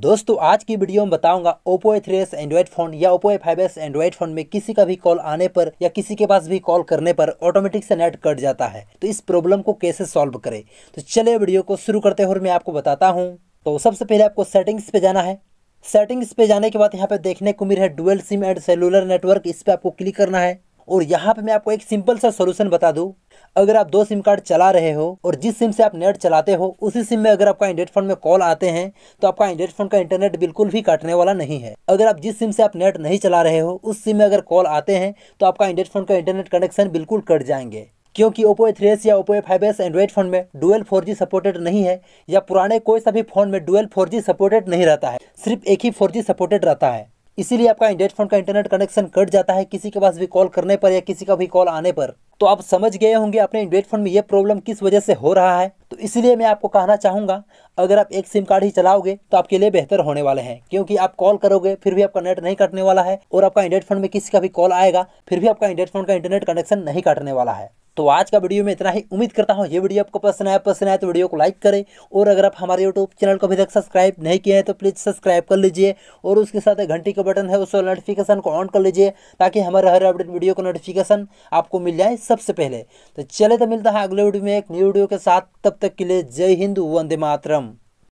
दोस्तों आज की वीडियो में बताऊंगा Oppo A three S android phone या Oppo A five S android phone में किसी का भी कॉल आने पर या किसी के पास भी कॉल करने पर ऑटोमेटिक से नेट कट जाता है तो इस प्रॉब्लम को कैसे सॉल्व करें तो चलिए वीडियो को शुरू करते हुए मैं आपको बताता हूँ तो सबसे पहले आपको सेटिंग्स पे जाना है सेटिंग्स पे जाने के बाद यहाँ पे देखने को मिल है dual SIM and cellular network इस पर आपको क्लिक करना है और यहाँ पे मैं आपको एक सिंपल सा सोल्यूशन बता दू अगर आप दो सिम कार्ड चला रहे हो और जिस सिम से आप नेट चलाते हो उसी सिम में अगर आपका इंडेट फोन में कॉल आते हैं तो आपका एंड्रेड फोन का इंटरनेट बिल्कुल भी काटने वाला नहीं है अगर आप जिस सिम से आप नेट नहीं चला रहे हो उस सिम में अगर कॉल आते हैं तो आपका इंडेट फोन का इंटरनेट कनेक्शन बिल्कुल कट जाएंगे क्योंकि ओप्पो ए थ्री एस या Oppo A five S android phone में डुअल फोर जी सपोर्टेड नहीं है या पुराने कोई सभी फोन में डुअल फोर जी सपोर्टेड नहीं रहता है सिर्फ एक ही फोर जी सपोर्टेड रहता है इसीलिए आपका इंडेट फोन का इंटरनेट कनेक्शन कट जाता है किसी के पास भी कॉल करने पर या किसी का भी कॉल आने पर तो आप समझ गए होंगे अपने इंडेट फोन में ये प्रॉब्लम किस वजह से हो रहा है तो इसलिए मैं आपको कहना चाहूंगा अगर आप एक सिम कार्ड ही चलाओगे तो आपके लिए बेहतर होने वाले हैं क्योंकि आप कॉल करोगे फिर भी आपका नेट नहीं कटने वाला है और आपका इंडेट फोन में किसी का भी कॉल आएगा फिर भी आपका इंडेट फोन का इंटरनेट कनेक्शन नहीं काटने वाला है तो आज का वीडियो में इतना ही उम्मीद करता हूँ ये वीडियो आपको पसंद आया पसंद आया तो वीडियो को लाइक करें और अगर आप हमारे यूट्यूब चैनल को अभी तक सब्सक्राइब नहीं किया है तो प्लीज़ सब्सक्राइब कर लीजिए और उसके साथ घंटी का बटन है उस नोटिफिकेशन को ऑन कर लीजिए ताकि हमारे हर अपडेट वीडियो का नोटिफिकेशन आपको मिल जाए सबसे पहले तो चले तो मिलता है अगले वीडियो में एक न्यू वीडियो के साथ तब तक के लिए जय हिंद वंदे मातरम